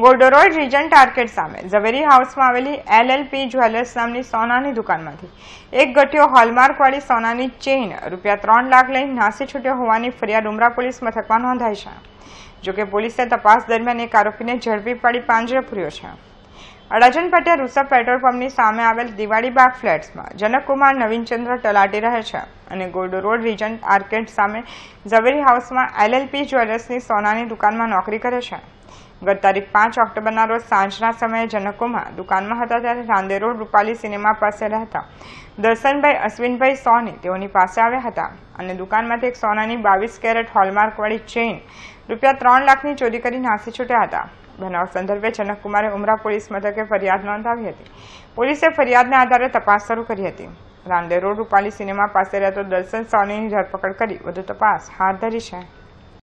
ગોલ્ડરોડ region target સામે ઝવેરી હાઉસમાં આવેલી એલએલપી જ્વેલર્સ નામની સોનાની દુકાનમાંથી એક ગઠિયો હોલમાર્કવાળી સોનાની ચેઇન રૂપિયા ત્રણ લાખ લઈ નાસી છૂટ્યો હોવાની ફરિયાદ ઉમરા પોલીસ મથકમાં નોંધાઈ છે જોકે પોલીસે તપાસ દરમિયાન એક આરોપીને ઝડપી પાડી પાંજરે પૂર્યો છે અડાજન પટેલ રૂસા પેટ્રોલ પંપની સામે આવેલ દિવાળીબાગ ફ્લેટ્સમાં જનકકુમાર નવીનચંદ્ર તલાટી રહે છે અને ગોલ્ડ રોડ રિજન્ટ આર્કેટ સામે ઝવેરી હાઉસમાં એલએલપી જ્વેલર્સની સોનાની દુકાનમાં નોકરી કરે છે ગત તારીખ પાંચ ઓક્ટોબરના રોજ સાંજના સમયે જનકુમાર દુકાનમાં હતા ત્યારે રાંદે રોડ રૂપાલી સિનેમા પાસે રહેતા દર્શનભાઈ અશ્વિનભાઈ સોની તેઓની પાસે આવ્યા હતા અને દુકાનમાંથી એક સોનાની બાવીસ કેરેટ હોલમાર્કવાળી ચેઇન રૂપિયા ત્રણ લાખની ચોરી કરી નાસી છૂટ્યા હતા બનાવ સંદર્ભે જનકકુમારે ઉમરા પોલીસ મથકે ફરિયાદ નોંધાવી હતી પોલીસે ફરિયાદના આધારે તપાસ શરૂ કરી હતી રાંદે રોડ રૂપાલી સિનેમા પાસે રહેતો દર્શન સોનીની ધરપકડ કરી વધુ તપાસ હાથ ધરી છે